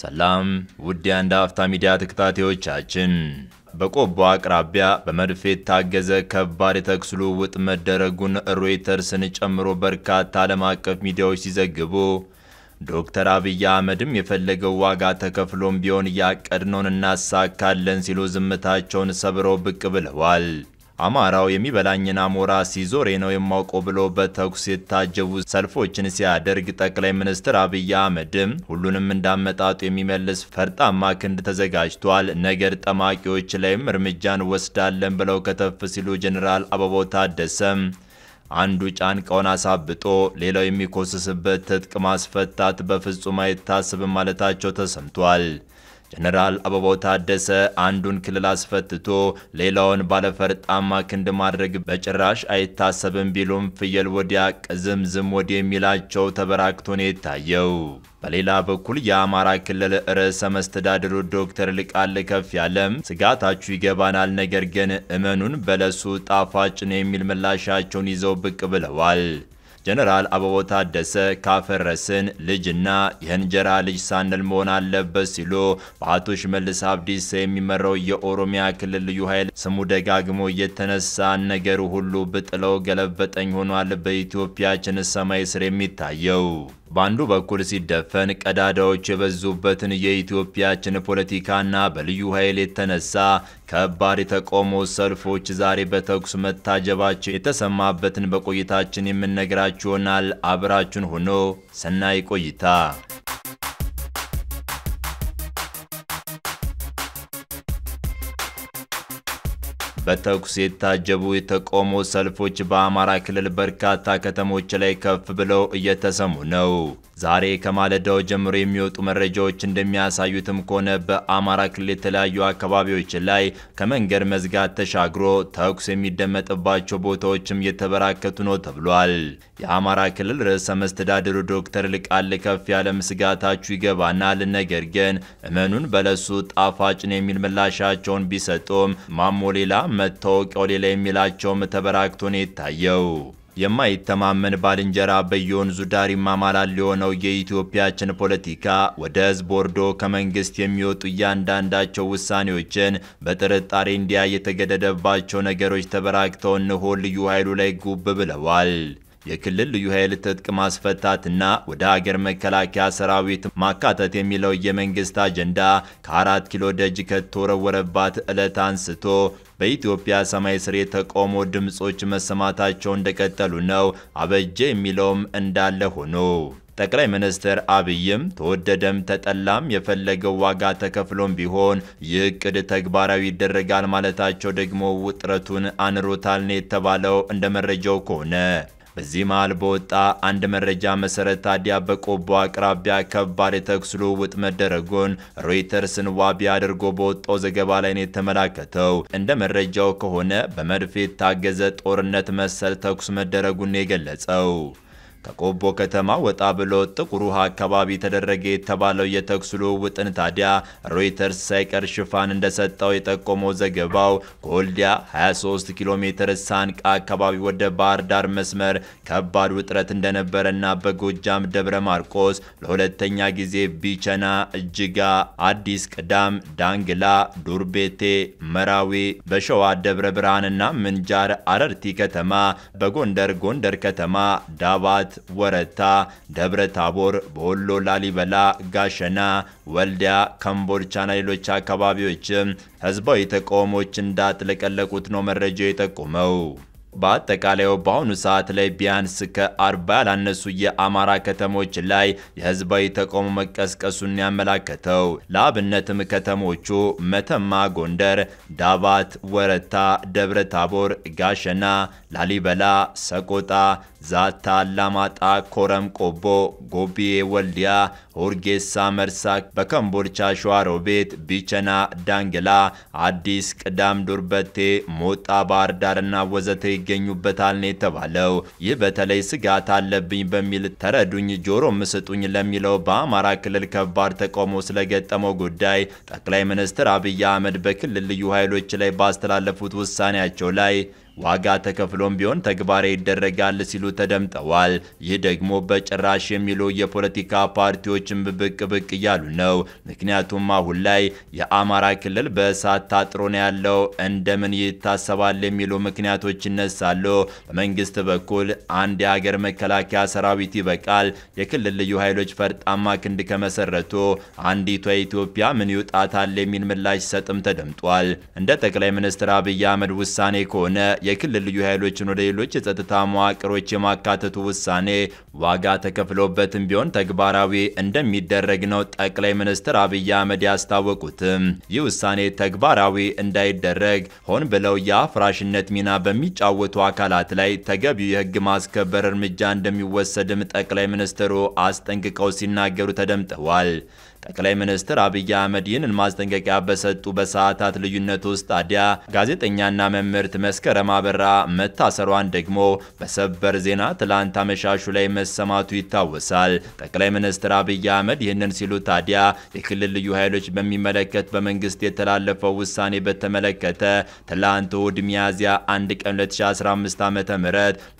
ሰላም ውድ የአንድ አፍታ ሚዲያ ተከታታዮቻችን፣ በቆቦ አቅራቢያ በመድፍ የታገዘ ከባድ የተኩስ ልውውጥ መደረጉን ሮይተርስን ጨምሮ በርካታ ዓለም አቀፍ ሚዲያዎች ሲዘግቡ ዶክተር አብይ አህመድም የፈለገው ዋጋ ተከፍሎም ቢሆን እያቀድነውን እናሳካለን ሲሉ ዝምታቸውን ሰብረው ብቅ ብለዋል። አማራው የሚበላኝን አሞራ ሲዞሬ ነው የማውቀው ብሎ በተኩስ የታጀቡ ሰልፎችን ሲያደርግ ጠቅላይ ሚኒስትር አብይ አህመድም ሁሉንም እንዳመጣጡ የሚመልስ ፈርጣማ ክንድ ተዘጋጅቷል፣ ነገር ጠማቂዎች ላይም እርምጃን ወስዳለን ብለው ከተፍ ሲሉ ጀኔራል አበባው ታደሰም አንዱ ጫንቃውን አሳብጦ ሌላው የሚኮስስበት ትጥቅ ማስፈታት በፍጹም አይታስብም ማለታቸው ተሰምቷል። ጀነራል አበባው ታደሰ አንዱን ክልል አስፈትቶ ሌላውን ባለፈርጣማ ክንድ ማድረግ በጭራሽ አይታሰብም ቢሉም ፍየል ወዲያ ቅዝምዝም ወዲህ የሚላቸው ተበራክቶ ነው የታየው። በሌላ በኩል የአማራ ክልል ርዕሰ መስተዳድሩ ዶክተር ልቃል ከፍ ያለም ስጋታችሁ ይገባናል፣ ነገር ግን እመኑን በለሱ ጣፋጭ ነው የሚል ምላሻቸውን ይዘው ብቅ ብለዋል። ጀነራል አበቦ ታደሰ ካፈረስን ልጅና የእንጀራ ልጅ ሳንል መሆን አለበት ሲሉ በአቶ ሽመልስ አብዲሳ የሚመራው የኦሮሚያ ክልል ልዩ ኃይል ስሙ ደጋግሞ እየተነሳ ነገሩ ሁሉ ብጥለው ገለበጠኝ ሆኗል። በኢትዮጵያችን ሰማይ ስር የሚታየው በአንዱ በኩል ሲደፈን ቀዳዳዎች የበዙበትን የኢትዮጵያችን ፖለቲካና በልዩ ኃይል የተነሳ ከባድ የተቃውሞ ሰልፎች ዛሬ በተኩስ መታጀባቸው የተሰማበትን በቆይታችን ይሆናል አብራችን ሆኖ ሰናይ ቆይታ በተኩስ የታጀቡ የተቃውሞ ሰልፎች በአማራ ክልል በርካታ ከተሞች ላይ ከፍ ብለው እየተሰሙ ነው። ዛሬ ከማለዳው ጀምሮ የሚወጡ መረጃዎች እንደሚያሳዩትም ከሆነ በአማራ ክልል የተለያዩ አካባቢዎች ላይ ከመንገድ መዝጋት ተሻግሮ ተኩስ የሚደመጥባቸው ቦታዎችም የተበራከቱ ነው ተብሏል። የአማራ ክልል ርዕሰ መስተዳድሩ ዶክተር ልቃል ከፍ ያለም ስጋታችሁ ይገባናል፣ ነገር ግን እመኑን በለሱ ጣፋጭን የሚል ምላሻቸውን ቢሰጡም ማሞ ሌላ መታወቂያው ሌላ የሚላቸውም ተበራክቶ ነው የታየው። የማይተማመን ባልንጀራ በየወንዙ ዳር ይማማላል የሆነው የኢትዮጵያችን ፖለቲካ ወደ ህዝብ ወርዶ ከመንግስት የሚወጡ እያንዳንዳቸው ውሳኔዎችን በጥርጣሬ እንዲያ የተገደደባቸው ነገሮች ተበራክተው እንሆ ልዩ ኃይሉ ላይ ጉብ ብለዋል። የክልል ልዩ ኃይል ትጥቅ ማስፈታትና ወደ ሀገር መከላከያ ሰራዊት ማካተት የሚለው የመንግስት አጀንዳ ከአራት ኪሎ ደጅ ከተወረወረባት ዕለት አንስቶ በኢትዮጵያ ሰማይ ስር የተቃውሞ ድምፆች መሰማታቸው እንደቀጠሉ ነው። አበጀ የሚለውም እንዳለ ሆኖ ጠቅላይ ሚኒስትር አብይም ተወደደም ተጠላም የፈለገው ዋጋ ተከፍሎም ቢሆን ይህ እቅድ ተግባራዊ ይደረጋል ማለታቸው ደግሞ ውጥረቱን አንሮታል ነው የተባለው እንደ መረጃው ከሆነ በዚህ መሃል በወጣ አንድ መረጃ መሰረት ታዲያ በቆቦ አቅራቢያ ከባድ የተኩስ ልውውጥ መደረጉን ሮይተርስን ዋቢ አድርጎ በወጣው ዘገባ ላይ ነው የተመላከተው። እንደ መረጃው ከሆነ በመድፌ የታገዘ ጦርነት መሰል ተኩስ መደረጉን የገለጸው ከቆቦ ከተማ ወጣ ብሎ ጥቁር ውሃ አካባቢ ተደረገ የተባለው የተኩስ ልውውጥን ታዲያ ሮይተርስ ሳይቀር ሽፋን እንደሰጠው የጠቆመው ዘገባው ከወልዲያ 23 ኪሎ ሜትር ሳንቃ አካባቢ ወደ ባህር ዳር መስመር ከባድ ውጥረት እንደነበረና በጎጃም ደብረ ማርቆስ ለሁለተኛ ጊዜ ቢቸና፣ እጅጋ፣ አዲስ ቅዳም፣ ዳንግላ፣ ዱርቤቴ፣ መራዊ፣ በሸዋ ደብረ ብርሃንና ምንጃር፣ አረርቲ ከተማ፣ በጎንደር ጎንደር ከተማ፣ ዳባት አድባራት፣ ወረታ፣ ደብረ ታቦር፣ በወሎ ላሊበላ፣ ጋሸና፣ ወልዲያ፣ ከምቦልቻና ሌሎች አካባቢዎችም ህዝባዊ ተቃውሞዎች እንዳጥለቀለቁት ነው መረጃው የጠቆመው። በአጠቃላዩ በአሁኑ ሰዓት ላይ ቢያንስ ከ40 ያላነሱ የአማራ ከተሞች ላይ የህዝባዊ ተቃውሞ መቀስቀሱን ያመላከተው ለአብነትም ከተሞቹ መተማ፣ ጎንደር፣ ዳባት፣ ወረታ፣ ደብረ ታቦር፣ ጋሸና፣ ላሊበላ፣ ሰቆጣ፣ ዛታላማጣ፣ ኮረም ቆቦ፣ ጎቢዬ፣ ወልዲያ፣ ሆርጌሳ፣ መርሳ፣ በከምቦልቻ፣ ሸዋሮቤት፣ ቢቸና፣ ዳንግላ፣ አዲስ ቅዳም፣ ዶርበቴ፣ ሞጣ፣ ባህር ዳርና ወዘተ ይገኙበታል ነው የተባለው። ይህ በተለይ ስጋት አለብኝ በሚል ተረዱኝ፣ ጆሮ ምስጡኝ ለሚለው በአማራ ክልል ከባድ ተቃውሞ ስለገጠመው ጉዳይ ጠቅላይ ሚኒስትር አብይ አህመድ በክልል ልዩ ኃይሎች ላይ ባስተላለፉት ውሳኔያቸው ላይ ዋጋ ተከፍሎም ቢሆን ተግባራዊ ይደረጋል ሲሉ ተደምጠዋል። ይህ ደግሞ በጭራሽ የሚሉ የፖለቲካ ፓርቲዎችን ብቅ ብቅ እያሉ ነው። ምክንያቱም አሁን ላይ የአማራ ክልል በእሳት ታጥሮ ነው ያለው። እንደምን ይታሰባል የሚሉ ምክንያቶች ይነሳሉ። በመንግስት በኩል አንድ የሀገር መከላከያ ሰራዊት ይበቃል። የክልል ልዩ ኃይሎች ፈርጣማ ክንድ ከመሰረቱ አንዲቷ ኢትዮጵያ ምን ይውጣታል የሚል ምላሽ ሰጥም ተደምጧል። እንደ ጠቅላይ ሚኒስትር አብይ አህመድ ውሳኔ ከሆነ የክልል ልዩ ኃይሎችን ወደ ሌሎች የጸጥታ መዋቅሮች የማካተቱ ውሳኔ ዋጋ ተከፍሎበትም ቢሆን ተግባራዊ እንደሚደረግ ነው ጠቅላይ ሚኒስትር አብይ አህመድ ያስታወቁትም። ይህ ውሳኔ ተግባራዊ እንዳይደረግ ሆን ብለው የአፍራሽነት ሚና በሚጫወቱ አካላት ላይ ተገቢው የህግ ማስከበር እርምጃ እንደሚወሰድም ጠቅላይ ሚኒስትሩ አስጠንቅቀው ሲናገሩ ተደምጠዋል። ጠቅላይ ሚኒስትር አብይ አህመድ ይህንን ማስጠንቀቂያ በሰጡ በሰዓታት ልዩነት ውስጥ ታዲያ ጋዜጠኛና መምህርት መስከረም አበራ መታሰሯን ደግሞ በሰበር ዜና ትላንት አመሻሹ ላይ መሰማቱ ይታወሳል። ጠቅላይ ሚኒስትር አብይ አህመድ ይህንን ሲሉ ታዲያ የክልል ልዩ ኃይሎች በሚመለከት በመንግስት የተላለፈው ውሳኔ በተመለከተ ትላንት እሁድ ሚያዝያ 1 ቀን 2015 ዓ ም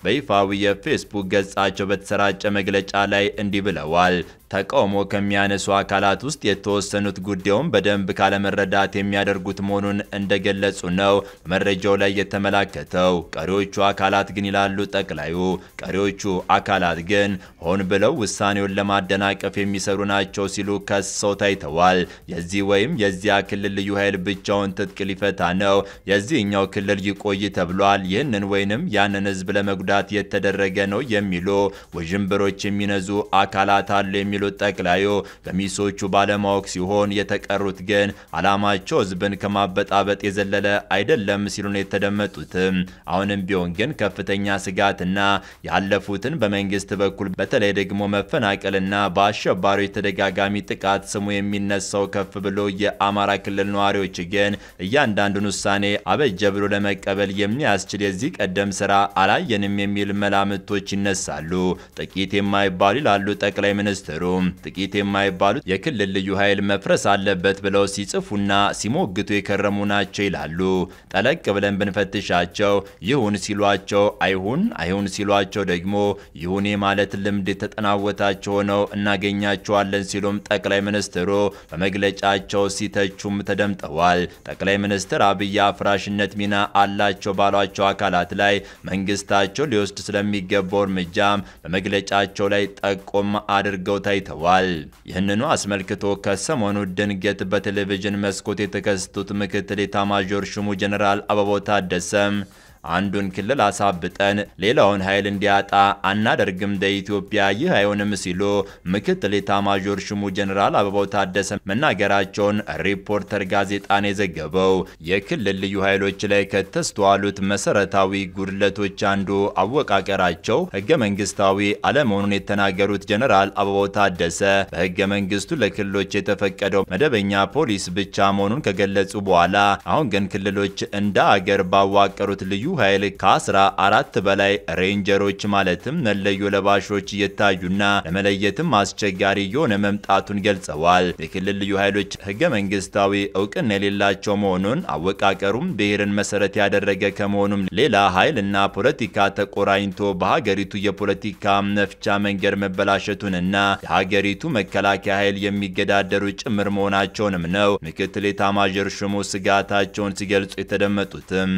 በይፋዊ የፌስቡክ ገጻቸው በተሰራጨ መግለጫ ላይ እንዲህ ብለዋል። ተቃውሞ ከሚያነሱ አካላት አካላት ውስጥ የተወሰኑት ጉዳዩን በደንብ ካለመረዳት የሚያደርጉት መሆኑን እንደገለጹ ነው በመረጃው ላይ የተመላከተው። ቀሪዎቹ አካላት ግን ይላሉ ጠቅላዩ፣ ቀሪዎቹ አካላት ግን ሆን ብለው ውሳኔውን ለማደናቀፍ የሚሰሩ ናቸው ሲሉ ከሰው ታይተዋል። የዚህ ወይም የዚያ ክልል ልዩ ኃይል ብቻውን ትጥቅ ሊፈታ ነው፣ የዚህኛው ክልል ይቆይ ተብሏል፣ ይህንን ወይንም ያንን ህዝብ ለመጉዳት የተደረገ ነው የሚሉ ውዥንብሮች የሚነዙ አካላት አሉ የሚሉት ጠቅላዩ ገሚሶቹ ሌሎቹ ባለማወቅ ሲሆን የተቀሩት ግን አላማቸው ህዝብን ከማበጣበጥ የዘለለ አይደለም ሲሉ ነው የተደመጡትም። አሁንም ቢሆን ግን ከፍተኛ ስጋትና ያለፉትን በመንግስት በኩል በተለይ ደግሞ መፈናቀልና በአሸባሪዎች ተደጋጋሚ ጥቃት ስሙ የሚነሳው ከፍ ብሎ የአማራ ክልል ነዋሪዎች ግን እያንዳንዱን ውሳኔ አበጀ ብሎ ለመቀበል የሚያስችል የዚህ ቀደም ስራ አላየንም የሚል መላምቶች ይነሳሉ። ጥቂት የማይባሉ ይላሉ ጠቅላይ ሚኒስትሩ። ጥቂት የማይባሉት የክልል ልዩ ኃይል መፍረስ አለበት ብለው ሲጽፉና ሲሞግቱ የከረሙ ናቸው ይላሉ። ጠለቅ ብለን ብንፈትሻቸው ይሁን ሲሏቸው አይሁን፣ አይሁን ሲሏቸው ደግሞ ይሁን የማለት ልምድ የተጠናወታቸው ሆነው እናገኛቸዋለን ሲሉም ጠቅላይ ሚኒስትሩ በመግለጫቸው ሲተቹም ተደምጠዋል። ጠቅላይ ሚኒስትር አብይ አፍራሽነት ሚና አላቸው ባሏቸው አካላት ላይ መንግስታቸው ሊወስድ ስለሚገባው እርምጃም በመግለጫቸው ላይ ጠቆም አድርገው ታይተዋል። ይህንኑ አስመ አስመልክቶ ከሰሞኑ ድንገት በቴሌቪዥን መስኮት የተከሰቱት ምክትል ኤታማዦር ሹሙ ጀኔራል አበቦ ታደሰ አንዱን ክልል አሳብጠን ሌላውን ኃይል እንዲያጣ አናደርግም፣ በኢትዮጵያ ይህ አይሆንም ሲሉ ምክትል ኤታማዦር ሹሙ ጀኔራል አበባው ታደሰ መናገራቸውን ሪፖርተር ጋዜጣን የዘገበው የክልል ልዩ ኃይሎች ላይ ከተስተዋሉት መሰረታዊ ጉድለቶች አንዱ አወቃቀራቸው ህገ መንግስታዊ አለመሆኑን የተናገሩት ጀኔራል አበባው ታደሰ በህገ መንግስቱ ለክልሎች የተፈቀደው መደበኛ ፖሊስ ብቻ መሆኑን ከገለጹ በኋላ አሁን ግን ክልሎች እንደ አገር ባዋቀሩት ልዩ ከልዩ ኃይል ከአስራ አራት በላይ ሬንጀሮች ማለትም መለዮ ለባሾች እየታዩና ለመለየትም አስቸጋሪ የሆነ መምጣቱን ገልጸዋል። የክልል ልዩ ኃይሎች ህገ መንግስታዊ እውቅና የሌላቸው መሆኑን አወቃቀሩም ብሔርን መሰረት ያደረገ ከመሆኑም ሌላ ኃይልና ፖለቲካ ተቆራኝቶ በሀገሪቱ የፖለቲካ መፍቻ መንገድ መበላሸቱንና የሀገሪቱ መከላከያ ኃይል የሚገዳደሩ ጭምር መሆናቸውንም ነው ምክትል ኤታማዦር ሹሙ ስጋታቸውን ሲገልጹ የተደመጡትም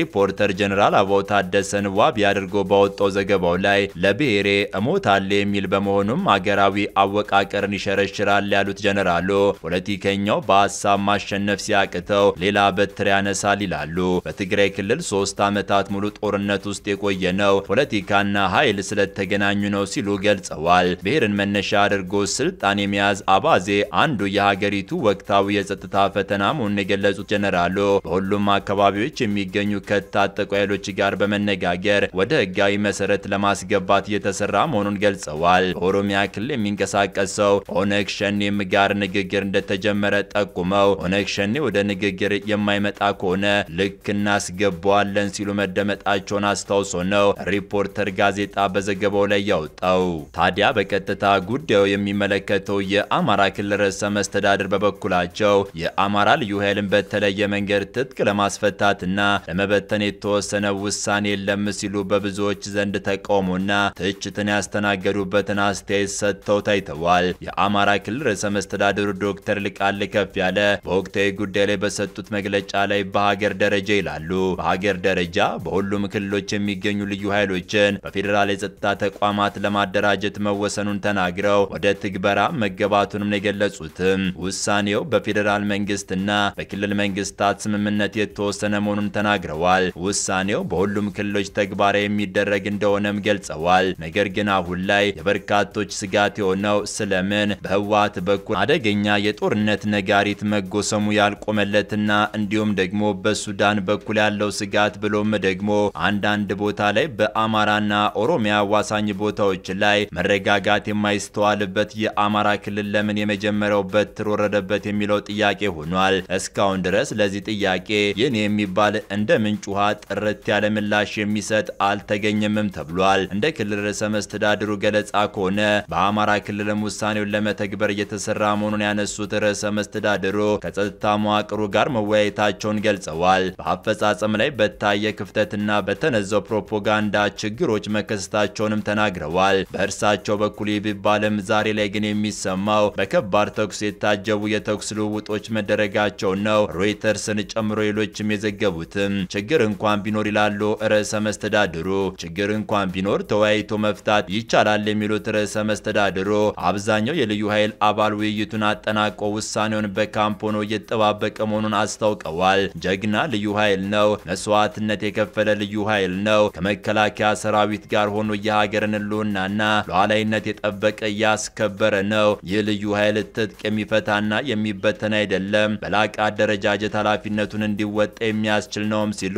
ሪፖርተር ዳይሬክተር ጀነራል አበባው ታደሰን ዋቢ አድርጎ ባወጣው ዘገባው ላይ ለብሔሬ እሞታለሁ የሚል በመሆኑም አገራዊ አወቃቀርን ይሸረሽራል ያሉት ጀነራሉ ፖለቲከኛው በሀሳብ ማሸነፍ ሲያቅተው ሌላ በትር ያነሳል ይላሉ። በትግራይ ክልል ሶስት ዓመታት ሙሉ ጦርነት ውስጥ የቆየ ነው። ፖለቲካና ኃይል ስለተገናኙ ነው ሲሉ ገልጸዋል። ብሔርን መነሻ አድርጎ ስልጣን የመያዝ አባዜ አንዱ የሀገሪቱ ወቅታዊ የጸጥታ ፈተና መሆኑን የገለጹት ጀነራሉ በሁሉም አካባቢዎች የሚገኙ ከታጠ ከታጠቁ ኃይሎች ጋር በመነጋገር ወደ ህጋዊ መሰረት ለማስገባት እየተሰራ መሆኑን ገልጸዋል። በኦሮሚያ ክልል የሚንቀሳቀስ ሰው ኦነግ ሸኔም ጋር ንግግር እንደተጀመረ ጠቁመው ኦነግ ሸኔ ወደ ንግግር የማይመጣ ከሆነ ልክ እናስገባዋለን ሲሉ መደመጣቸውን አስታውሶ ነው ሪፖርተር ጋዜጣ በዘገባው ላይ ያወጣው። ታዲያ በቀጥታ ጉዳዩ የሚመለከተው የአማራ ክልል ርዕሰ መስተዳድር በበኩላቸው የአማራ ልዩ ኃይልን በተለየ መንገድ ትጥቅ ለማስፈታትና ለመበተን የተወ የተወሰነ ውሳኔ የለም ሲሉ በብዙዎች ዘንድ ተቃውሞና ትችትን ያስተናገዱበትን አስተያየት ሰጥተው ታይተዋል። የአማራ ክልል ርዕሰ መስተዳድሩ ዶክተር ልቃል ከፍ ያለ በወቅታዊ ጉዳይ ላይ በሰጡት መግለጫ ላይ በሀገር ደረጃ ይላሉ። በሀገር ደረጃ በሁሉም ክልሎች የሚገኙ ልዩ ኃይሎችን በፌዴራል የጸጥታ ተቋማት ለማደራጀት መወሰኑን ተናግረው ወደ ትግበራ መገባቱንም የገለጹትም ውሳኔው በፌዴራል መንግስትና በክልል መንግስታት ስምምነት የተወሰነ መሆኑን ተናግረዋል። ውሳኔው በሁሉም ክልሎች ተግባራዊ የሚደረግ እንደሆነም ገልጸዋል። ነገር ግን አሁን ላይ የበርካቶች ስጋት የሆነው ስለምን በህወሓት በኩል አደገኛ የጦርነት ነጋሪት መጎሰሙ ያልቆመለትና እንዲሁም ደግሞ በሱዳን በኩል ያለው ስጋት ብሎም ደግሞ አንዳንድ ቦታ ላይ በአማራና ኦሮሚያ አዋሳኝ ቦታዎች ላይ መረጋጋት የማይስተዋልበት የአማራ ክልል ለምን የመጀመሪያው በትር ወረደበት የሚለው ጥያቄ ሆኗል። እስካሁን ድረስ ለዚህ ጥያቄ ይህን የሚባል እንደ ምንጭ ውሃ ጥርት ያለ ምላሽ የሚሰጥ አልተገኘምም ተብሏል። እንደ ክልል ርዕሰ መስተዳድሩ ገለጻ ከሆነ በአማራ ክልልም ውሳኔውን ለመተግበር እየተሰራ መሆኑን ያነሱት ርዕሰ መስተዳድሩ ከጸጥታ መዋቅሩ ጋር መወያየታቸውን ገልጸዋል። በአፈጻጸም ላይ በታየ ክፍተትና በተነዛው ፕሮፓጋንዳ ችግሮች መከሰታቸውንም ተናግረዋል። በእርሳቸው በኩል ቢባልም ዛሬ ላይ ግን የሚሰማው በከባድ ተኩስ የታጀቡ የተኩስ ልውውጦች መደረጋቸው ነው። ሮይተርስን ጨምሮ ሌሎችም የዘገቡትም ችግር እንኳን እንኳን ቢኖር ይላሉ ርዕሰ መስተዳድሩ። ችግር እንኳን ቢኖር ተወያይቶ መፍታት ይቻላል የሚሉት ርዕሰ መስተዳድሩ አብዛኛው የልዩ ኃይል አባል ውይይቱን አጠናቆ ውሳኔውን በካምፕ ሆኖ እየተጠባበቀ መሆኑን አስታውቀዋል። ጀግና ልዩ ኃይል ነው። መስዋዕትነት የከፈለ ልዩ ኃይል ነው። ከመከላከያ ሰራዊት ጋር ሆኖ የሀገርን ህልውናና ሉዓላዊነት የጠበቀ እያስከበረ ነው። ይህ ልዩ ኃይል ትጥቅ የሚፈታና የሚበተን አይደለም። በላቀ አደረጃጀት ኃላፊነቱን እንዲወጣ የሚያስችል ነውም ሲሉ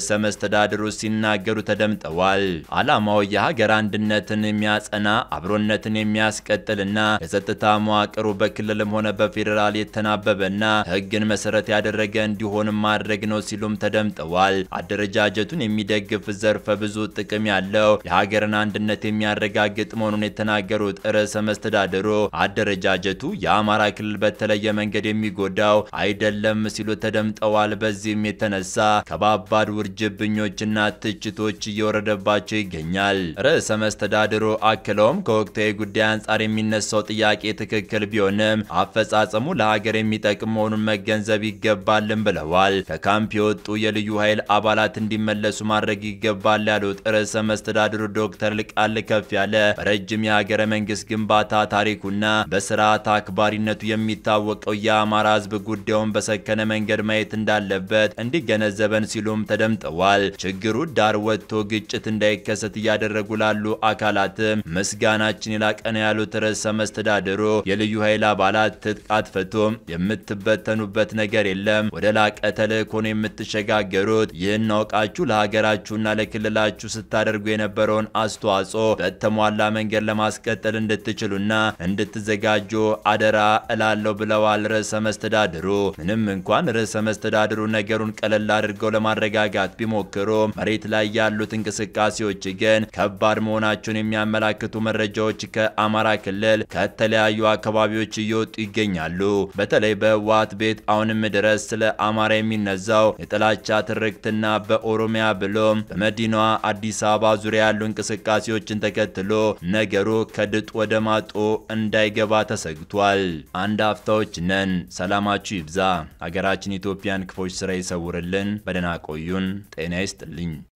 ርዕሰ መስተዳድሩ ሲናገሩ ተደምጠዋል። ዓላማው የሀገር አንድነትን የሚያጸና አብሮነትን የሚያስቀጥልና የጸጥታ መዋቅሩ በክልልም ሆነ በፌዴራል የተናበበና ህግን መሰረት ያደረገ እንዲሆን ማድረግ ነው ሲሉም ተደምጠዋል። አደረጃጀቱን የሚደግፍ ዘርፈ ብዙ ጥቅም ያለው የሀገርን አንድነት የሚያረጋግጥ መሆኑን የተናገሩት ርዕሰ መስተዳድሩ አደረጃጀቱ የአማራ ክልል በተለየ መንገድ የሚጎዳው አይደለም ሲሉ ተደምጠዋል። በዚህም የተነሳ ከባባድ ውርጅብኞችና ትችቶች እየወረደባቸው ይገኛል። ርዕሰ መስተዳድሩ አክለውም ከወቅታዊ ጉዳይ አንጻር የሚነሳው ጥያቄ ትክክል ቢሆንም አፈጻጸሙ ለሀገር የሚጠቅም መሆኑን መገንዘብ ይገባልን ብለዋል። ከካምፕ የወጡ የልዩ ኃይል አባላት እንዲመለሱ ማድረግ ይገባል ያሉት ርዕሰ መስተዳድሩ ዶክተር ልቃል ከፍ ያለ በረጅም የሀገረ መንግስት ግንባታ ታሪኩና በስርዓት አክባሪነቱ የሚታወቀው የአማራ ህዝብ ጉዳዩን በሰከነ መንገድ ማየት እንዳለበት እንዲገነዘበን ሲሉም ተደ ተደምጠዋል። ችግሩ ዳር ወጥቶ ግጭት እንዳይከሰት እያደረጉ ላሉ አካላትም ምስጋናችን የላቀነ ያሉት ርዕሰ መስተዳድሩ የልዩ ኃይል አባላት ትጥቅ ፈቶ የምትበተኑበት ነገር የለም፣ ወደ ላቀ ተልእኮ ነው የምትሸጋገሩት። ይህን አውቃችሁ ለሀገራችሁና ለክልላችሁ ስታደርጉ የነበረውን አስተዋጽኦ በተሟላ መንገድ ለማስቀጠል እንድትችሉና እንድትዘጋጁ አደራ እላለሁ ብለዋል ርዕሰ መስተዳድሩ። ምንም እንኳን ርዕሰ መስተዳድሩ ነገሩን ቀለል አድርገው ለማረጋጋት ለመዋጋት ቢሞክሩም መሬት ላይ ያሉት እንቅስቃሴዎች ግን ከባድ መሆናቸውን የሚያመላክቱ መረጃዎች ከአማራ ክልል ከተለያዩ አካባቢዎች እየወጡ ይገኛሉ። በተለይ በህወሓት ቤት አሁንም ድረስ ስለ አማራ የሚነዛው የጥላቻ ትርክትና በኦሮሚያ ብሎም በመዲናዋ አዲስ አበባ ዙሪያ ያሉ እንቅስቃሴዎችን ተከትሎ ነገሩ ከድጡ ወደ ማጦ እንዳይገባ ተሰግቷል። አንድ አፍታዎች ነን። ሰላማችሁ ይብዛ። ሀገራችን ኢትዮጵያን ክፎች ስራ ይሰውርልን። በደህና ቆዩን። in erster Linie.